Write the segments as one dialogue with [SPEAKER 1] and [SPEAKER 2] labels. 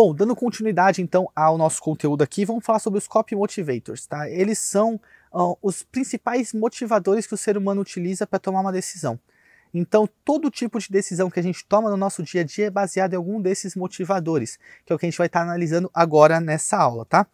[SPEAKER 1] Bom, dando continuidade então ao nosso conteúdo aqui, vamos falar sobre os copy motivators, tá? Eles são os principais motivadores que o ser humano utiliza para tomar uma decisão. Então, todo tipo de decisão que a gente toma no nosso dia a dia é baseado em algum desses motivadores, que é o que a gente vai estar tá analisando agora nessa aula, tá?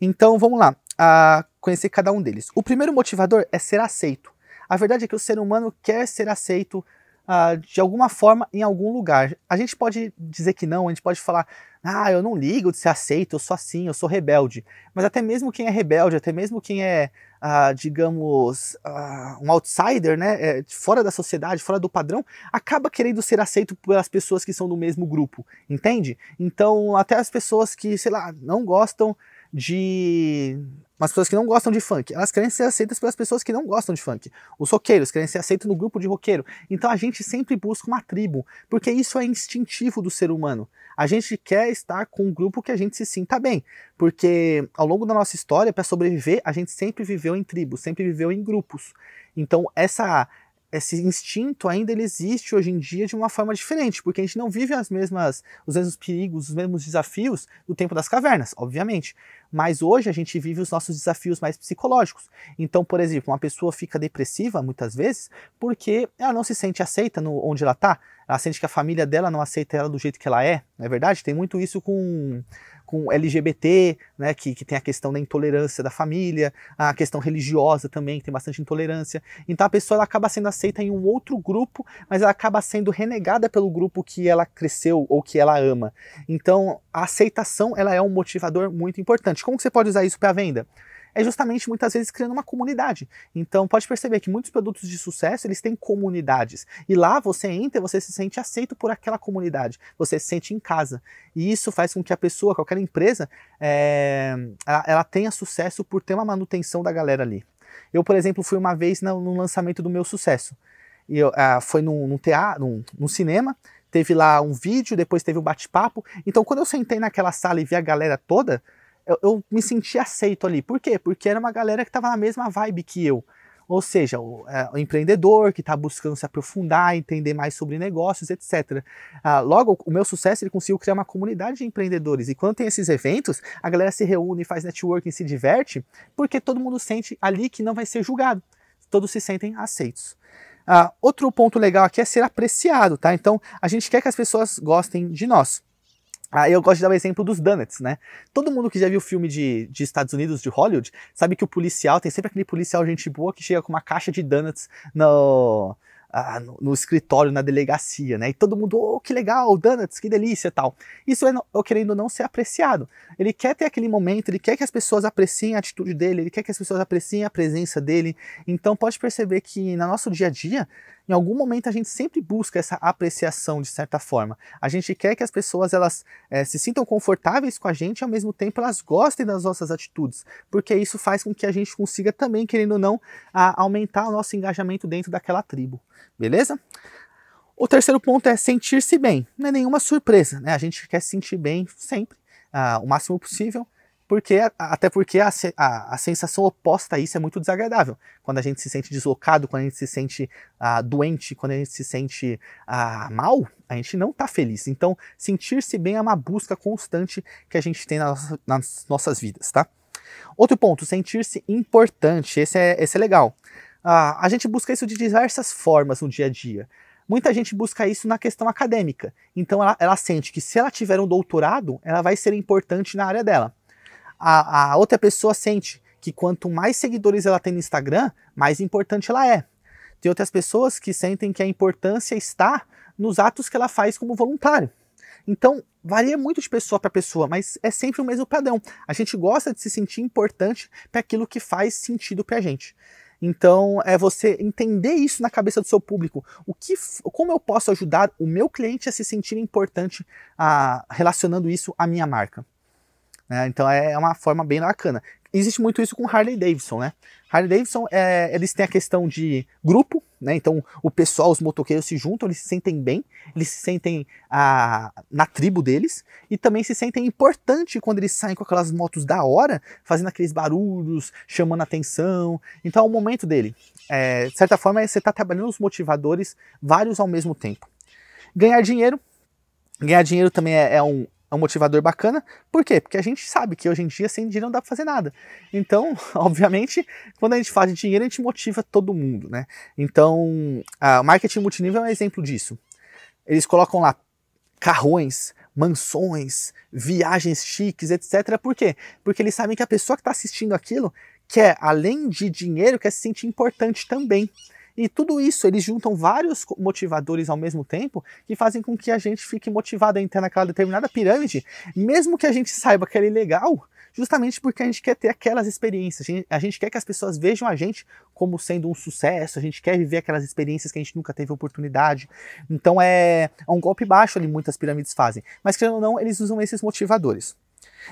[SPEAKER 1] Então, vamos lá, a conhecer cada um deles. O primeiro motivador é ser aceito. A verdade é que o ser humano quer ser aceito, ah, de alguma forma em algum lugar. A gente pode dizer que não, a gente pode falar, ah, eu não ligo de ser aceito, eu sou assim, eu sou rebelde. Mas até mesmo quem é rebelde, até mesmo quem é, ah, digamos, ah, um outsider, né, é, fora da sociedade, fora do padrão, acaba querendo ser aceito pelas pessoas que são do mesmo grupo, entende? Então, até as pessoas que, sei lá, não gostam de umas pessoas que não gostam de funk. Elas querem ser aceitas pelas pessoas que não gostam de funk. Os roqueiros querem ser aceitos no grupo de roqueiro. Então a gente sempre busca uma tribo, porque isso é instintivo do ser humano. A gente quer estar com um grupo que a gente se sinta bem, porque ao longo da nossa história, para sobreviver, a gente sempre viveu em tribos, sempre viveu em grupos. Então essa esse instinto ainda ele existe hoje em dia de uma forma diferente, porque a gente não vive as mesmas, os mesmos perigos, os mesmos desafios do tempo das cavernas, obviamente. Mas hoje a gente vive os nossos desafios mais psicológicos. Então, por exemplo, uma pessoa fica depressiva muitas vezes porque ela não se sente aceita no onde ela está. Ela sente que a família dela não aceita ela do jeito que ela é. Não é verdade? Tem muito isso com com LGBT, né, que, que tem a questão da intolerância da família, a questão religiosa também, que tem bastante intolerância. Então a pessoa ela acaba sendo aceita em um outro grupo, mas ela acaba sendo renegada pelo grupo que ela cresceu ou que ela ama. Então a aceitação ela é um motivador muito importante. Como que você pode usar isso para venda? é justamente muitas vezes criando uma comunidade. Então pode perceber que muitos produtos de sucesso eles têm comunidades e lá você entra, você se sente aceito por aquela comunidade, você se sente em casa e isso faz com que a pessoa, qualquer empresa, é, ela, ela tenha sucesso por ter uma manutenção da galera ali. Eu, por exemplo, fui uma vez no, no lançamento do meu sucesso. E eu, ah, foi num, num teatro, num, num, cinema, teve lá um vídeo, depois teve um bate-papo. Então, quando eu sentei naquela sala e vi a galera toda, eu, eu me senti aceito ali. Por quê? Porque era uma galera que estava na mesma vibe que eu. Ou seja, o, é, o empreendedor que está buscando se aprofundar, entender mais sobre negócios, etc. Ah, logo, o meu sucesso, ele conseguiu criar uma comunidade de empreendedores. E quando tem esses eventos, a galera se reúne, faz networking, se diverte, porque todo mundo sente ali que não vai ser julgado. Todos se sentem aceitos. Ah, outro ponto legal aqui é ser apreciado, tá? Então, a gente quer que as pessoas gostem de nós. Ah, eu gosto de dar o exemplo dos donuts, né? Todo mundo que já viu filme de, de Estados Unidos, de Hollywood, sabe que o policial, tem sempre aquele policial gente boa que chega com uma caixa de donuts no, ah, no, no, escritório, na delegacia, né? E todo mundo, oh, que legal, donuts, que delícia tal. Isso é, eu querendo não ser apreciado. Ele quer ter aquele momento, ele quer que as pessoas apreciem a atitude dele, ele quer que as pessoas apreciem a presença dele. Então pode perceber que no nosso dia a dia, em algum momento a gente sempre busca essa apreciação de certa forma. A gente quer que as pessoas elas é, se sintam confortáveis com a gente e ao mesmo tempo elas gostem das nossas atitudes, porque isso faz com que a gente consiga também, querendo ou não, aumentar o nosso engajamento dentro daquela tribo, beleza? O terceiro ponto é sentir-se bem. Não é nenhuma surpresa, né? A gente quer se sentir bem sempre, ah, o máximo possível porque até porque a, a, a, sensação oposta a isso é muito desagradável. Quando a gente se sente deslocado, quando a gente se sente ah, doente, quando a gente se sente ah, mal, a gente não está feliz. Então, sentir-se bem é uma busca constante que a gente tem nas, nas nossas vidas, tá? Outro ponto, sentir-se importante. Esse é, esse é legal. Ah, a gente busca isso de diversas formas no dia a dia. Muita gente busca isso na questão acadêmica. Então, ela, ela sente que se ela tiver um doutorado, ela vai ser importante na área dela a, a outra pessoa sente que quanto mais seguidores ela tem no Instagram, mais importante ela é. Tem outras pessoas que sentem que a importância está nos atos que ela faz como voluntário. Então, varia muito de pessoa para pessoa, mas é sempre o mesmo padrão. A gente gosta de se sentir importante para aquilo que faz sentido para a gente. Então, é você entender isso na cabeça do seu público. O que, como eu posso ajudar o meu cliente a se sentir importante a, ah, relacionando isso à minha marca? Né? Então é, é uma forma bem bacana. Existe muito isso com Harley Davidson, né? Harley Davidson, é, eles têm a questão de grupo, né? Então o pessoal, os motoqueiros se juntam, eles se sentem bem, eles se sentem ah, na tribo deles e também se sentem importante quando eles saem com aquelas motos da hora, fazendo aqueles barulhos, chamando atenção. Então é o momento dele. É, de certa forma, você está trabalhando os motivadores vários ao mesmo tempo. Ganhar dinheiro. Ganhar dinheiro também é, é um, é um motivador bacana. Por quê? Porque a gente sabe que hoje em dia sem dinheiro não dá para fazer nada. Então, obviamente, quando a gente fala de dinheiro, a gente motiva todo mundo, né? Então, o marketing multinível é um exemplo disso. Eles colocam lá carrões, mansões, viagens chiques, etc. Por quê? Porque eles sabem que a pessoa que está assistindo aquilo quer, além de dinheiro, quer se sentir importante também. E tudo isso, eles juntam vários motivadores ao mesmo tempo que fazem com que a gente fique motivado a entrar naquela determinada pirâmide, mesmo que a gente saiba que ela é legal, justamente porque a gente quer ter aquelas experiências. A gente, a gente quer que as pessoas vejam a gente como sendo um sucesso, a gente quer viver aquelas experiências que a gente nunca teve oportunidade. Então é, é um golpe baixo ali, muitas pirâmides fazem. Mas querendo ou não, eles usam esses motivadores.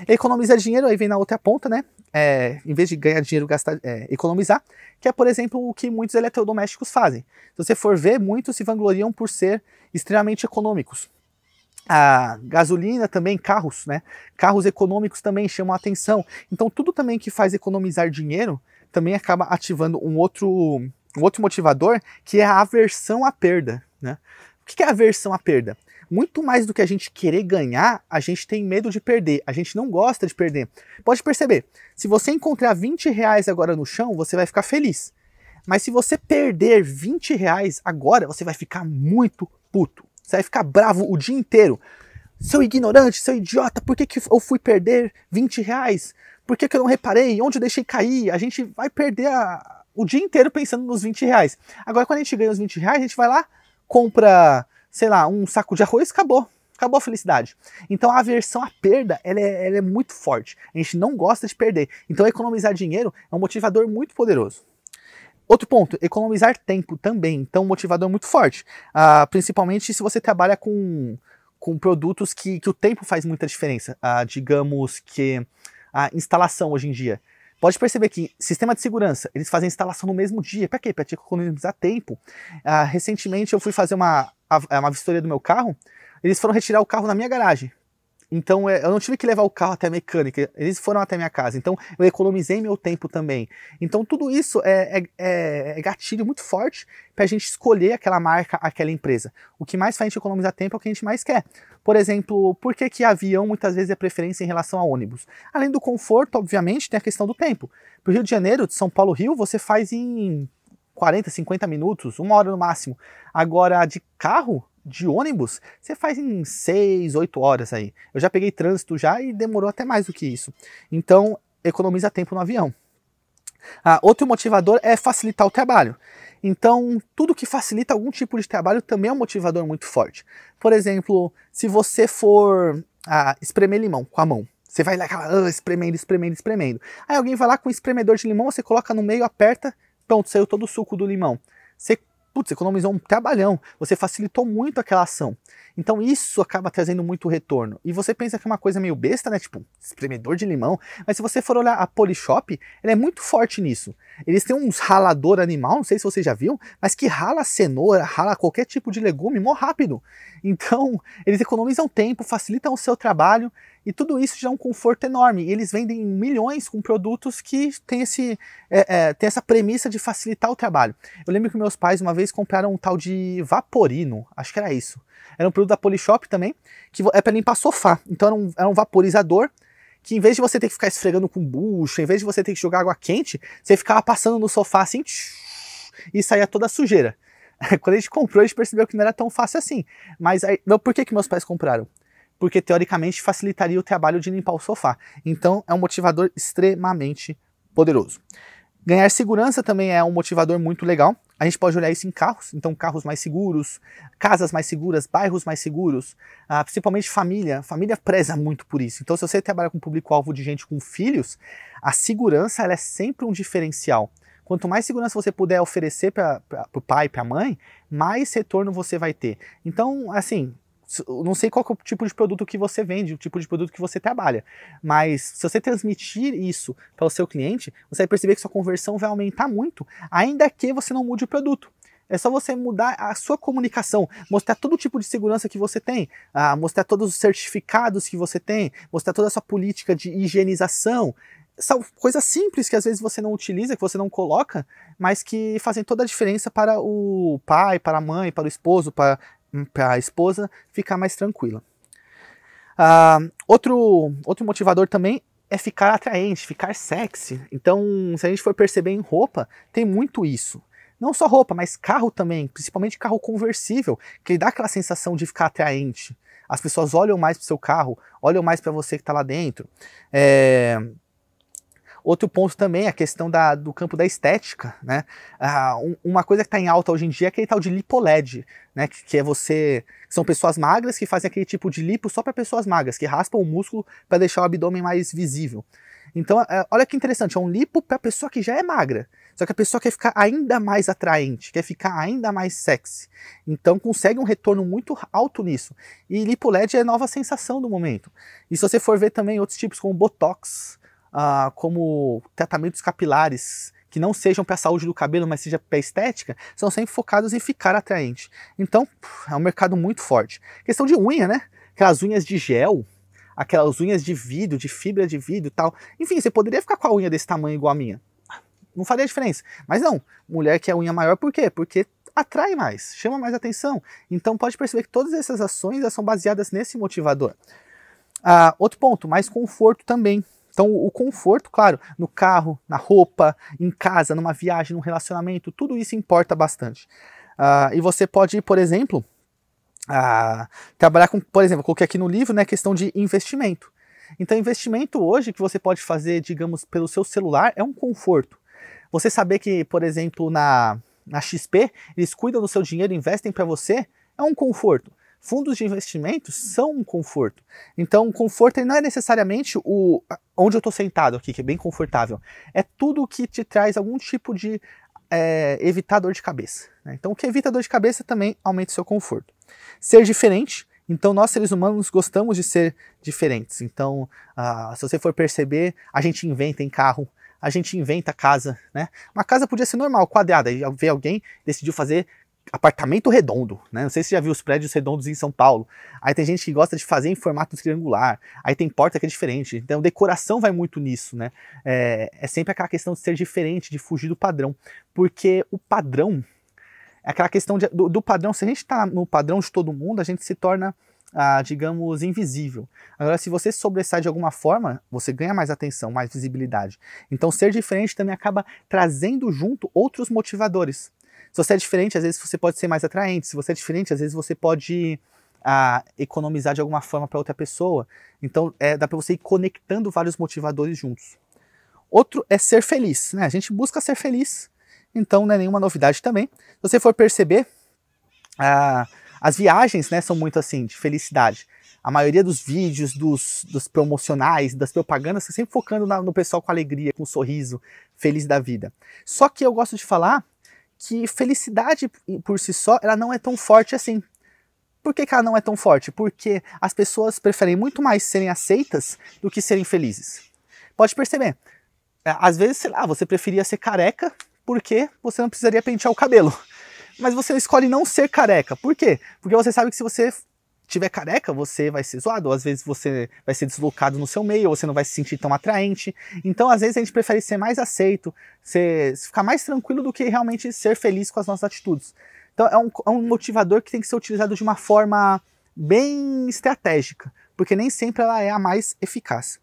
[SPEAKER 1] Economizar dinheiro, aí vem na outra ponta, né? É, em vez de ganhar dinheiro, gastar, é, economizar, que é, por exemplo, o que muitos eletrodomésticos fazem. Se você for ver, muitos se vangloriam por ser extremamente econômicos. A gasolina também, carros, né? Carros econômicos também chamam a atenção. Então, tudo também que faz economizar dinheiro também acaba ativando um outro, um outro motivador, que é a aversão à perda, né? O que é aversão à perda? muito mais do que a gente querer ganhar, a gente tem medo de perder, a gente não gosta de perder. Pode perceber, se você encontrar 20 reais agora no chão, você vai ficar feliz. Mas se você perder 20 reais agora, você vai ficar muito puto. Você vai ficar bravo o dia inteiro. Seu ignorante, seu idiota, por que, que eu fui perder 20 reais? Por que, que eu não reparei? Onde eu deixei cair? A gente vai perder a... o dia inteiro pensando nos 20 reais. Agora, quando a gente ganha os 20 reais, a gente vai lá, compra sei lá, um saco de arroz, acabou. Acabou a felicidade. Então a aversão à perda ela é, ela é muito forte. A gente não gosta de perder. Então economizar dinheiro é um motivador muito poderoso. Outro ponto, economizar tempo também. Então, um motivador muito forte. Ah, principalmente se você trabalha com, com produtos que, que o tempo faz muita diferença. Ah, digamos que a instalação hoje em dia. Pode perceber que sistema de segurança, eles fazem instalação no mesmo dia. Para quê? Para te economizar tempo. Ah, recentemente eu fui fazer uma, uma vistoria do meu carro, eles foram retirar o carro na minha garagem. Então é, eu não tive que levar o carro até a mecânica, eles foram até minha casa. Então eu economizei meu tempo também. Então tudo isso é, é, é, é gatilho muito forte para a gente escolher aquela marca, aquela empresa. O que mais faz a gente economizar tempo é o que a gente mais quer. Por exemplo, por que, que avião muitas vezes é preferência em relação a ônibus? Além do conforto, obviamente, tem a questão do tempo. Para o Rio de Janeiro, de São Paulo Rio, você faz em 40, 50 minutos, uma hora no máximo. Agora, de carro, de ônibus, você faz em 6, 8 horas aí. Eu já peguei trânsito já e demorou até mais do que isso. Então, economiza tempo no avião. Ah, outro motivador é facilitar o trabalho. Então, tudo que facilita algum tipo de trabalho também é um motivador muito forte. Por exemplo, se você for ah, espremer limão com a mão, você vai lá ah, espremendo, espremendo, espremendo. Aí alguém vai lá com um espremedor de limão, você coloca no meio, aperta, pronto, saiu todo o suco do limão. Você putz, economizou um trabalhão, você facilitou muito aquela ação. Então isso acaba trazendo muito retorno. E você pensa que é uma coisa meio besta, né? Tipo, espremedor de limão. Mas se você for olhar a Polishop, ela é muito forte nisso. Eles têm uns ralador animal, não sei se você já viu, mas que rala cenoura, rala qualquer tipo de legume mó rápido. Então, eles economizam tempo, facilitam o seu trabalho e tudo isso já é um conforto enorme. E eles vendem milhões com produtos que têm esse, é, é, tem essa premissa de facilitar o trabalho. Eu lembro que meus pais uma vez compraram um tal de Vaporino, acho que era isso. Era um produto da Polishop também, que é para limpar sofá. Então era um, era um vaporizador que em vez de você ter que ficar esfregando com bucho, em vez de você ter que jogar água quente, você ficava passando no sofá assim e saía toda a sujeira. Quando a gente comprou, a gente percebeu que não era tão fácil assim. Mas aí, por que, que meus pais compraram? porque teoricamente facilitaria o trabalho de limpar o sofá. Então é um motivador extremamente poderoso. Ganhar segurança também é um motivador muito legal. A gente pode olhar isso em carros, então carros mais seguros, casas mais seguras, bairros mais seguros, ah, principalmente família. Família preza muito por isso. Então, se você trabalha com público-alvo de gente com filhos, a segurança é sempre um diferencial. Quanto mais segurança você puder oferecer para o pai, para a mãe, mais retorno você vai ter. Então, assim, não sei qual é o tipo de produto que você vende, o tipo de produto que você trabalha, mas se você transmitir isso para o seu cliente, você vai perceber que sua conversão vai aumentar muito, ainda que você não mude o produto. É só você mudar a sua comunicação, mostrar todo tipo de segurança que você tem, ah, mostrar todos os certificados que você tem, mostrar toda a sua política de higienização. São coisas simples que às vezes você não utiliza, que você não coloca, mas que fazem toda a diferença para o pai, para a mãe, para o esposo, para para a esposa ficar mais tranquila. Ah, outro, outro motivador também é ficar atraente, ficar sexy. Então, se a gente for perceber em roupa, tem muito isso. Não só roupa, mas carro também, principalmente carro conversível, que dá aquela sensação de ficar atraente. As pessoas olham mais para o seu carro, olham mais para você que está lá dentro. É, Outro ponto também é a questão da, do campo da estética, né? Ah, um, uma coisa que está em alta hoje em dia é aquele tal de lipoled, né? Que, que é você. Que são pessoas magras que fazem aquele tipo de lipo só para pessoas magras, que raspam o músculo para deixar o abdômen mais visível. Então, é, olha que interessante, é um lipo para pessoa que já é magra. Só que a pessoa quer ficar ainda mais atraente, quer ficar ainda mais sexy. Então consegue um retorno muito alto nisso. E lipo LED é a nova sensação do momento. E se você for ver também outros tipos como botox, ah, como tratamentos capilares que não sejam para a saúde do cabelo, mas seja para a estética, são sempre focados em ficar atraente. Então, é um mercado muito forte. Questão de unha, né? Aquelas unhas de gel, aquelas unhas de vidro, de fibra de vidro e tal. Enfim, você poderia ficar com a unha desse tamanho igual a minha. Não faria diferença. Mas não, mulher que é unha maior, por quê? Porque atrai mais, chama mais atenção. Então pode perceber que todas essas ações são baseadas nesse motivador. Ah, outro ponto, mais conforto também. Então, o conforto, claro, no carro, na roupa, em casa, numa viagem, num relacionamento, tudo isso importa bastante. Uh, e você pode, por exemplo, uh, trabalhar com, por exemplo, coloquei aqui no livro, né, questão de investimento. Então, investimento hoje que você pode fazer, digamos, pelo seu celular é um conforto. Você saber que, por exemplo, na, na XP, eles cuidam do seu dinheiro, investem para você, é um conforto. Fundos de investimento são um conforto. Então, conforto não é necessariamente o onde eu estou sentado aqui, que é bem confortável. É tudo que te traz algum tipo de é, evitar dor de cabeça. Né? Então, o que evita dor de cabeça também aumenta o seu conforto. Ser diferente. Então, nós seres humanos gostamos de ser diferentes. Então, ah, se você for perceber, a gente inventa em carro, a gente inventa casa, né? Uma casa podia ser normal, quadrada, e ver alguém decidiu fazer apartamento redondo, né? Não sei se você já viu os prédios redondos em São Paulo. Aí tem gente que gosta de fazer em formato triangular. Aí tem porta que é diferente. Então decoração vai muito nisso, né? É, é sempre aquela questão de ser diferente, de fugir do padrão, porque o padrão é aquela questão de, do, do, padrão. Se a gente está no padrão de todo mundo, a gente se torna ah, digamos, invisível. Agora, se você sobressai de alguma forma, você ganha mais atenção, mais visibilidade. Então, ser diferente também acaba trazendo junto outros motivadores. Se você é diferente, às vezes você pode ser mais atraente. Se você é diferente, às vezes você pode ah, economizar de alguma forma para outra pessoa. Então, é, dá para você ir conectando vários motivadores juntos. Outro é ser feliz. Né? A gente busca ser feliz, então não é nenhuma novidade também. Se você for perceber, ah, as viagens né, são muito assim, de felicidade. A maioria dos vídeos, dos, dos promocionais, das propagandas, tá sempre focando na, no pessoal com alegria, com sorriso, feliz da vida. Só que eu gosto de falar que felicidade por si só ela não é tão forte assim. Por que, que, ela não é tão forte? Porque as pessoas preferem muito mais serem aceitas do que serem felizes. Pode perceber. É, às vezes, sei lá, você preferia ser careca porque você não precisaria pentear o cabelo. Mas você escolhe não ser careca. Por quê? Porque você sabe que se você tiver careca, você vai ser zoado, ou às vezes você vai ser deslocado no seu meio, ou você não vai se sentir tão atraente. Então, às vezes, a gente prefere ser mais aceito, ser, ficar mais tranquilo do que realmente ser feliz com as nossas atitudes. Então, é um, é um motivador que tem que ser utilizado de uma forma bem estratégica, porque nem sempre ela é a mais eficaz.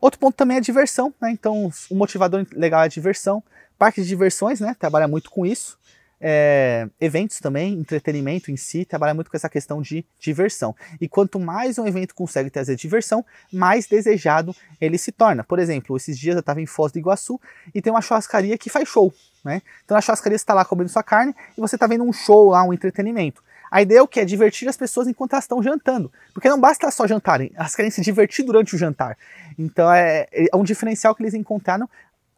[SPEAKER 1] Outro ponto também é a diversão, né? Então, o um motivador legal é a diversão. Parque de diversões, né? Trabalha muito com isso é, eventos também, entretenimento em si, trabalha muito com essa questão de diversão. E quanto mais um evento consegue trazer diversão, mais desejado ele se torna. Por exemplo, esses dias eu estava em Foz do Iguaçu e tem uma churrascaria que faz show. Né? Então a churrascaria está lá comendo sua carne e você está vendo um show lá, um entretenimento. A ideia é o que? É divertir as pessoas enquanto elas estão jantando. Porque não basta só jantarem, elas querem se divertir durante o jantar. Então é, é um diferencial que eles encontraram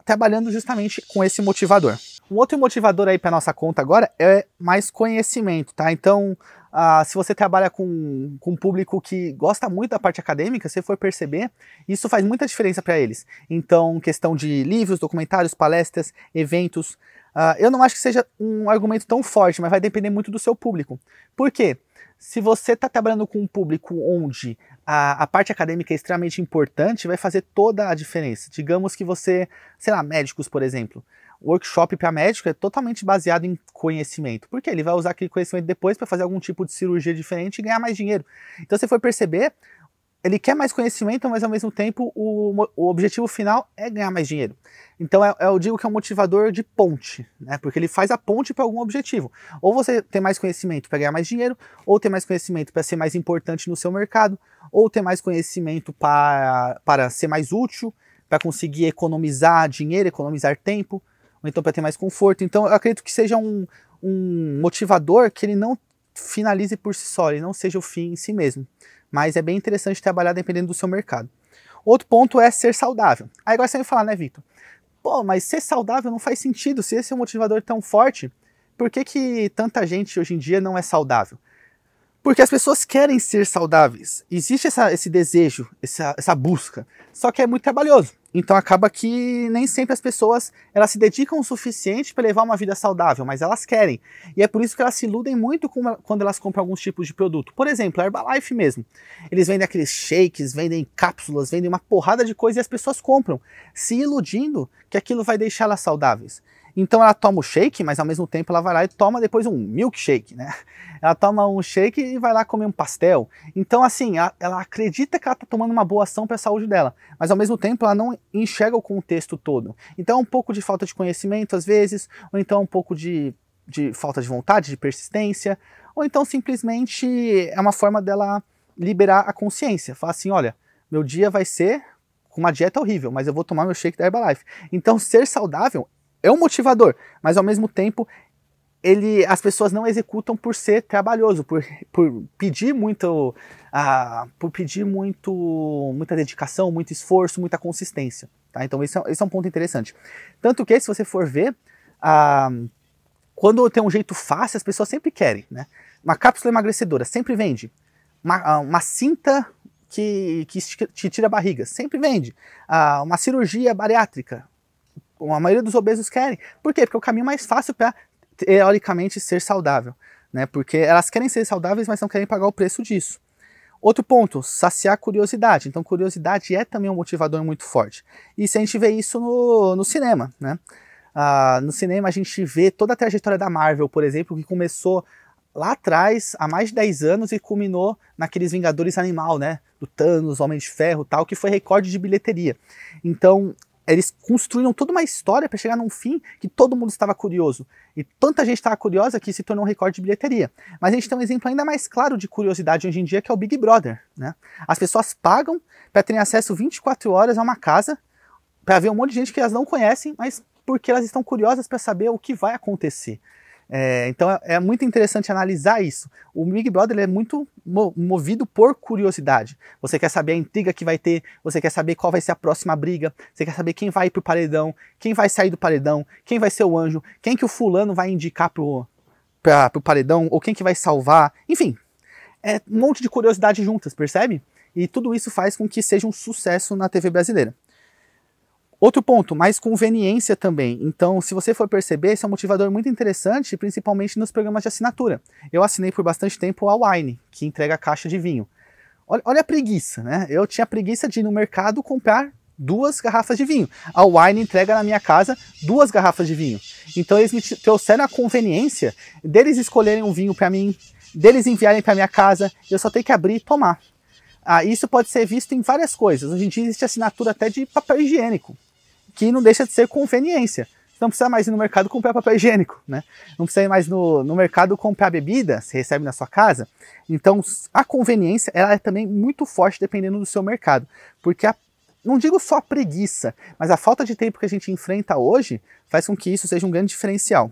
[SPEAKER 1] trabalhando justamente com esse motivador. Um outro motivador aí para nossa conta agora é mais conhecimento, tá? Então, ah, se você trabalha com, com um público que gosta muito da parte acadêmica, você for perceber, isso faz muita diferença para eles. Então, questão de livros, documentários, palestras, eventos. Ah, eu não acho que seja um argumento tão forte, mas vai depender muito do seu público. Por quê? Se você está trabalhando com um público onde a, a, parte acadêmica é extremamente importante, vai fazer toda a diferença. Digamos que você, sei lá, médicos, por exemplo workshop para médico é totalmente baseado em conhecimento, porque ele vai usar aquele conhecimento depois para fazer algum tipo de cirurgia diferente e ganhar mais dinheiro. Então, você foi perceber, ele quer mais conhecimento, mas ao mesmo tempo o, o objetivo final é ganhar mais dinheiro. Então é, é, eu digo que é um motivador de ponte, né? Porque ele faz a ponte para algum objetivo. Ou você tem mais conhecimento para ganhar mais dinheiro, ou ter mais conhecimento para ser mais importante no seu mercado, ou ter mais conhecimento para, para ser mais útil, para conseguir economizar dinheiro, economizar tempo, ou então para ter mais conforto. Então eu acredito que seja um, um motivador que ele não finalize por si só, ele não seja o fim em si mesmo. Mas é bem interessante trabalhar dependendo do seu mercado. Outro ponto é ser saudável. Aí agora você vai falar, né, Vitor? Pô, mas ser saudável não faz sentido. Se esse é um motivador tão forte, por que, que tanta gente hoje em dia não é saudável? Porque as pessoas querem ser saudáveis. Existe essa, esse desejo, essa, essa busca. Só que é muito trabalhoso. Então acaba que nem sempre as pessoas elas se dedicam o suficiente para levar uma vida saudável, mas elas querem. E é por isso que elas se iludem muito com, quando elas compram alguns tipos de produto. Por exemplo, a Herbalife mesmo. Eles vendem aqueles shakes, vendem cápsulas, vendem uma porrada de coisa e as pessoas compram, se iludindo que aquilo vai deixá-las saudáveis. Então ela toma o shake, mas ao mesmo tempo ela vai lá e toma depois um milkshake, né? Ela toma um shake e vai lá comer um pastel. Então assim, ela, ela acredita que ela está tomando uma boa ação para a saúde dela, mas ao mesmo tempo ela não enxerga o contexto todo. Então é um pouco de falta de conhecimento às vezes, ou então um pouco de, de falta de vontade, de persistência, ou então simplesmente é uma forma dela liberar a consciência. Falar assim, olha, meu dia vai ser com uma dieta horrível, mas eu vou tomar meu shake da Herbalife. Então ser saudável é um motivador, mas ao mesmo tempo ele, as pessoas não executam por ser trabalhoso, por, por pedir muito, ah, por pedir muito, muita dedicação, muito esforço, muita consistência. Tá? Então esse é, esse é um ponto interessante. Tanto que se você for ver, ah, quando tem um jeito fácil, as pessoas sempre querem, né? Uma cápsula emagrecedora sempre vende. Uma, ah, uma cinta que, que te tira a barriga sempre vende. Ah, uma cirurgia bariátrica a maioria dos obesos querem. Por quê? Porque é o caminho mais fácil para, teoricamente, ser saudável. Né? Porque elas querem ser saudáveis, mas não querem pagar o preço disso. Outro ponto, saciar curiosidade. Então, curiosidade é também um motivador muito forte. E se a gente vê isso no, no cinema, né? Ah, no cinema a gente vê toda a trajetória da Marvel, por exemplo, que começou lá atrás, há mais de 10 anos, e culminou naqueles Vingadores Animal, né? Do Thanos, Homem de Ferro tal, que foi recorde de bilheteria. Então, eles construíram toda uma história para chegar num fim que todo mundo estava curioso. E tanta gente estava curiosa que se tornou um recorde de bilheteria. Mas a gente tem um exemplo ainda mais claro de curiosidade hoje em dia, que é o Big Brother. Né? As pessoas pagam para terem acesso 24 horas a uma casa, para ver um monte de gente que elas não conhecem, mas porque elas estão curiosas para saber o que vai acontecer. É, então é, é, muito interessante analisar isso. O Big Brother é muito movido por curiosidade. Você quer saber a intriga que vai ter, você quer saber qual vai ser a próxima briga, você quer saber quem vai ir pro paredão, quem vai sair do paredão, quem vai ser o anjo, quem que o fulano vai indicar pro, pra, pro paredão, ou quem que vai salvar, enfim. É um monte de curiosidade juntas, percebe? E tudo isso faz com que seja um sucesso na TV brasileira. Outro ponto, mais conveniência também. Então, se você for perceber, esse é um motivador muito interessante, principalmente nos programas de assinatura. Eu assinei por bastante tempo a Wine, que entrega caixa de vinho. Olha, olha a preguiça, né? Eu tinha preguiça de ir no mercado comprar duas garrafas de vinho. A Wine entrega na minha casa duas garrafas de vinho. Então, eles me trouxeram a conveniência deles escolherem um vinho para mim, deles enviarem para minha casa, eu só tenho que abrir e tomar. Ah, isso pode ser visto em várias coisas. Hoje em dia existe assinatura até de papel higiênico que não deixa de ser conveniência. Você não precisa mais ir no mercado comprar papel higiênico, né? Não precisa ir mais no, no mercado comprar bebida, você recebe na sua casa. Então, a conveniência, ela é também muito forte dependendo do seu mercado, porque a não digo só a preguiça, mas a falta de tempo que a gente enfrenta hoje faz com que isso seja um grande diferencial.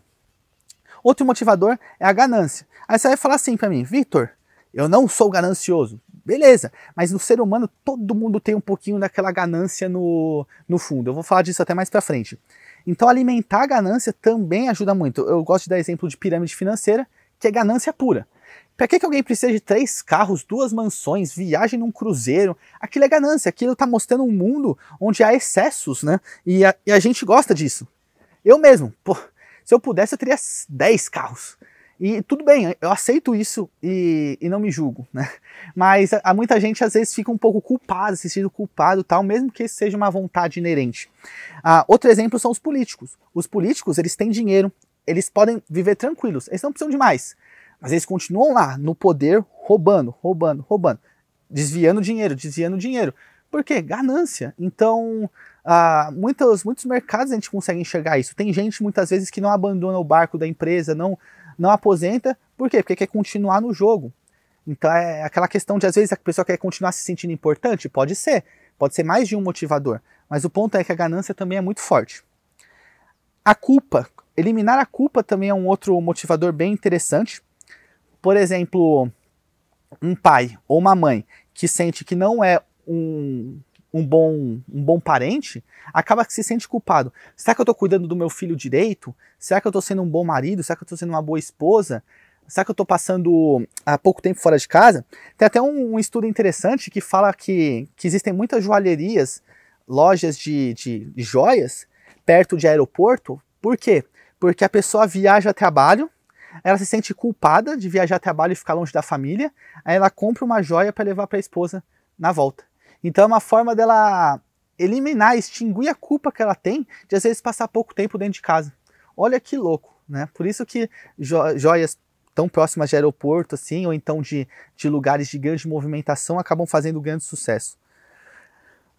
[SPEAKER 1] Outro motivador é a ganância. Aí você vai falar assim para mim, Vitor, eu não sou ganancioso. Beleza, mas no ser humano todo mundo tem um pouquinho daquela ganância no, no fundo. Eu vou falar disso até mais pra frente. Então, alimentar a ganância também ajuda muito. Eu gosto de dar exemplo de pirâmide financeira, que é ganância pura. Pra que, que alguém precisa de três carros, duas mansões, viagem num cruzeiro? Aquilo é ganância, aquilo está mostrando um mundo onde há excessos, né? E a, e a gente gosta disso. Eu mesmo, pô, se eu pudesse, eu teria 10 carros. E tudo bem, eu aceito isso e, e não me julgo, né? Mas há muita gente às vezes fica um pouco culpada, se sentindo culpado tal, mesmo que seja uma vontade inerente. Ah, outro exemplo são os políticos. Os políticos, eles têm dinheiro, eles podem viver tranquilos, eles não precisam de mais. Mas eles continuam lá no poder, roubando, roubando, roubando, desviando dinheiro, desviando dinheiro. Por quê? Ganância. Então, ah, muitos, muitos mercados a gente consegue enxergar isso. Tem gente muitas vezes que não abandona o barco da empresa, não não aposenta, por quê? Porque quer continuar no jogo. Então é aquela questão de às vezes a pessoa quer continuar se sentindo importante, pode ser, pode ser mais de um motivador, mas o ponto é que a ganância também é muito forte. A culpa, eliminar a culpa também é um outro motivador bem interessante. Por exemplo, um pai ou uma mãe que sente que não é um um bom, um bom parente, acaba que se sente culpado. Será que eu estou cuidando do meu filho direito? Será que eu estou sendo um bom marido? Será que eu estou sendo uma boa esposa? Será que eu estou passando há ah, pouco tempo fora de casa? Tem até um, um, estudo interessante que fala que, que existem muitas joalherias, lojas de, de, de joias perto de aeroporto. Por quê? Porque a pessoa viaja a trabalho, ela se sente culpada de viajar a trabalho e ficar longe da família, aí ela compra uma joia para levar para a esposa na volta. Então é uma forma dela eliminar, extinguir a culpa que ela tem de às vezes passar pouco tempo dentro de casa. Olha que louco, né? Por isso que jo joias tão próximas de aeroporto, assim, ou então de, de lugares de grande movimentação, acabam fazendo grande sucesso.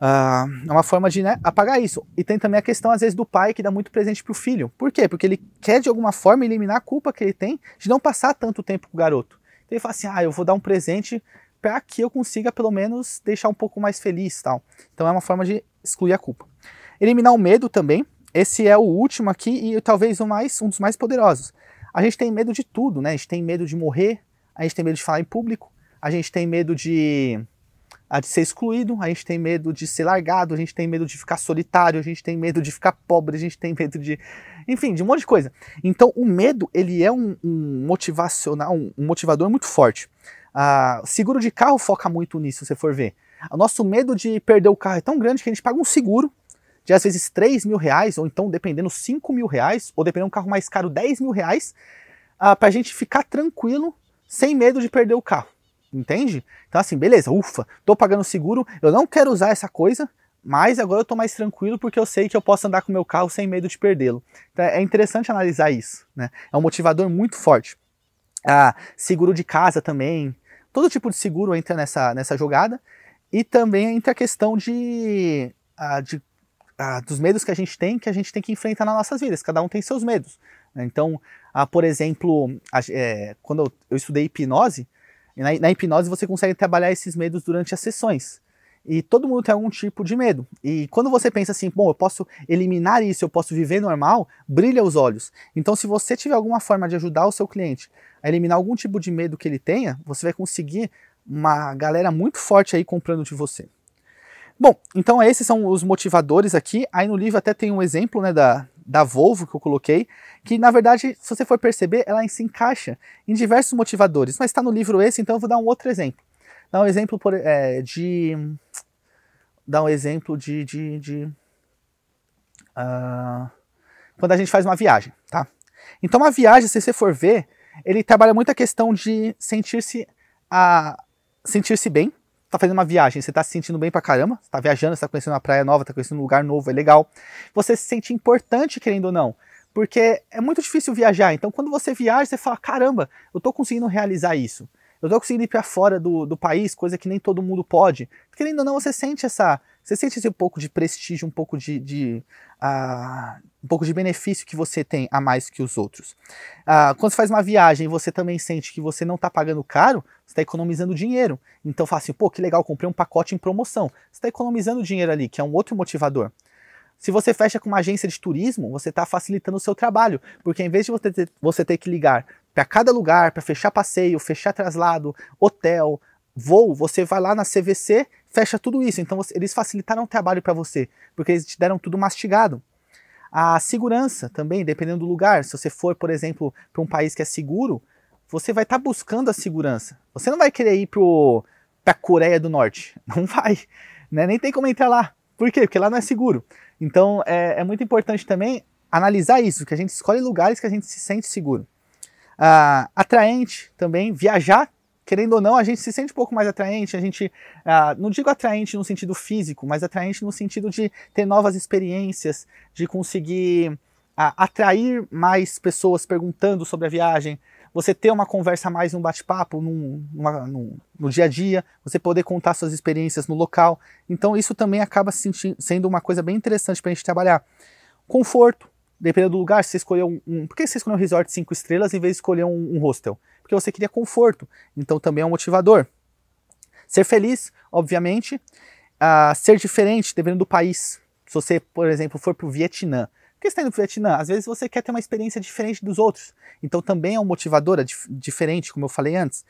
[SPEAKER 1] Ah, é uma forma de né, apagar isso. E tem também a questão, às vezes, do pai que dá muito presente para o filho. Por quê? Porque ele quer, de alguma forma, eliminar a culpa que ele tem de não passar tanto tempo com o garoto. Então ele fala assim: ah, eu vou dar um presente para que eu consiga pelo menos deixar um pouco mais feliz tal. Então é uma forma de excluir a culpa. Eliminar o medo também. Esse é o último aqui e talvez o mais um dos mais poderosos. A gente tem medo de tudo, né? A gente tem medo de morrer, a gente tem medo de falar em público, a gente tem medo de, de ser excluído, a gente tem medo de ser largado, a gente tem medo de ficar solitário, a gente tem medo de ficar pobre, a gente tem medo de. Enfim, de um monte de coisa. Então o medo ele é um, um motivacional, um motivador muito forte. Ah, seguro de carro foca muito nisso, se você for ver. O nosso medo de perder o carro é tão grande que a gente paga um seguro de às vezes 3 mil reais, ou então dependendo 5 mil reais, ou dependendo um carro mais caro 10 mil reais, ah, para a gente ficar tranquilo, sem medo de perder o carro, entende? Então assim, beleza, ufa, tô pagando seguro, eu não quero usar essa coisa, mas agora eu tô mais tranquilo porque eu sei que eu posso andar com o meu carro sem medo de perdê-lo. Então é interessante analisar isso, né? É um motivador muito forte. Ah, seguro de casa também, Todo tipo de seguro entra nessa, nessa jogada. E também entra a questão de, a, de a, dos medos que a gente tem, que a gente tem que enfrentar nas nossas vidas. Cada um tem seus medos. Né? Então, a ah, por exemplo, a, é, quando eu, eu, estudei hipnose, na, na, hipnose você consegue trabalhar esses medos durante as sessões. E todo mundo tem algum tipo de medo. E quando você pensa assim, bom, eu posso eliminar isso, eu posso viver normal, brilha os olhos. Então, se você tiver alguma forma de ajudar o seu cliente a eliminar algum tipo de medo que ele tenha, você vai conseguir uma galera muito forte aí comprando de você. Bom, então esses são os motivadores aqui. Aí no livro até tem um exemplo né, da, da Volvo que eu coloquei, que na verdade, se você for perceber, ela se encaixa em diversos motivadores. Mas está no livro esse, então eu vou dar um outro exemplo. Dar um exemplo por, é, de dar um exemplo de. de, de uh, quando a gente faz uma viagem, tá? Então, uma viagem, se você for ver, ele trabalha muito a questão de sentir-se a ah, sentir-se bem. Tá fazendo uma viagem, você tá se sentindo bem pra caramba, você tá viajando, você tá conhecendo uma praia nova, tá conhecendo um lugar novo, é legal. Você se sente importante, querendo ou não, porque é muito difícil viajar. Então, quando você viaja, você fala: caramba, eu tô conseguindo realizar isso. Eu tô conseguindo ir para fora do, do país, coisa que nem todo mundo pode. Querendo ou não, você sente essa. Você sente esse um pouco de prestígio, um pouco de. de uh, um pouco de benefício que você tem a mais que os outros. Uh, quando você faz uma viagem e você também sente que você não está pagando caro, você está economizando dinheiro. Então fala assim, pô, que legal, comprei um pacote em promoção. Você está economizando dinheiro ali, que é um outro motivador. Se você fecha com uma agência de turismo, você está facilitando o seu trabalho, porque em vez de você ter, você ter que ligar para cada lugar, para fechar passeio, fechar traslado, hotel, voo, você vai lá na CVC, fecha tudo isso. Então você, eles facilitaram o trabalho para você, porque eles te deram tudo mastigado. A segurança também, dependendo do lugar, se você for, por exemplo, para um país que é seguro, você vai estar tá buscando a segurança. Você não vai querer ir para a Coreia do Norte, não vai, né? nem tem como entrar lá. Por quê? Porque lá não é seguro. Então é, é muito importante também analisar isso, que a gente escolhe lugares que a gente se sente seguro. Ah, atraente também, viajar. Querendo ou não, a gente se sente um pouco mais atraente, a gente, ah, não digo atraente no sentido físico, mas atraente no sentido de ter novas experiências, de conseguir ah, atrair mais pessoas perguntando sobre a viagem, você ter uma conversa mais um bate-papo num, num, no dia a dia, você poder contar suas experiências no local. Então isso também acaba sendo uma coisa bem interessante para a gente trabalhar. Conforto, dependendo do lugar, você escolheu um, um. Por que você escolheu um resort cinco estrelas em vez de escolher um, um hostel? Porque você queria conforto. Então também é um motivador. Ser feliz, obviamente. Uh, ser diferente, dependendo do país. Se você, por exemplo, for para o Vietnã. Por que você está indo para o Vietnã? Às vezes você quer ter uma experiência diferente dos outros. Então também é um motivador, é dif diferente, como eu falei antes.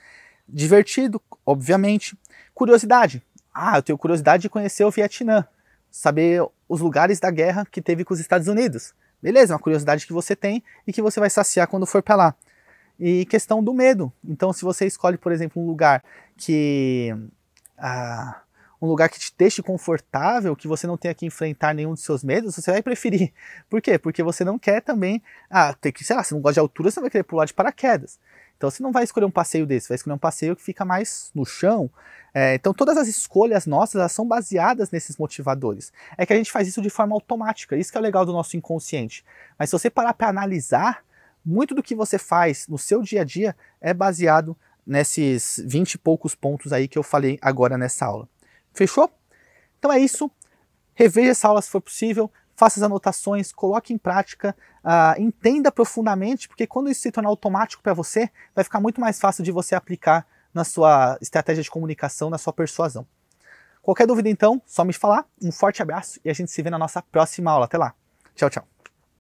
[SPEAKER 1] Divertido, obviamente. Curiosidade. Ah, eu tenho curiosidade de conhecer o Vietnã. Saber os lugares da guerra que teve com os Estados Unidos. Beleza, é uma curiosidade que você tem e que você vai saciar quando for para lá. E questão do medo. Então, se você escolhe, por exemplo, um lugar que. Ah, um lugar que te deixe confortável, que você não tenha que enfrentar nenhum dos seus medos, você vai preferir. Por quê? Porque você não quer também. Ah, ter que, sei lá, se não gosta de altura, você vai querer pular de paraquedas. Então você não vai escolher um passeio desse, vai escolher um passeio que fica mais no chão. É, então todas as escolhas nossas são baseadas nesses motivadores. É que a gente faz isso de forma automática, isso que é o legal do nosso inconsciente. Mas se você parar para analisar, muito do que você faz no seu dia a dia é baseado nesses 20 e poucos pontos aí que eu falei agora nessa aula. Fechou? Então é isso. Reveja essa aula se for possível faça as anotações, coloque em prática, uh, entenda profundamente, porque quando isso se tornar automático para você, vai ficar muito mais fácil de você aplicar na sua estratégia de comunicação, na sua persuasão. Qualquer dúvida, então, só me falar. Um forte abraço e a gente se vê na nossa próxima aula. Até lá. Tchau, tchau.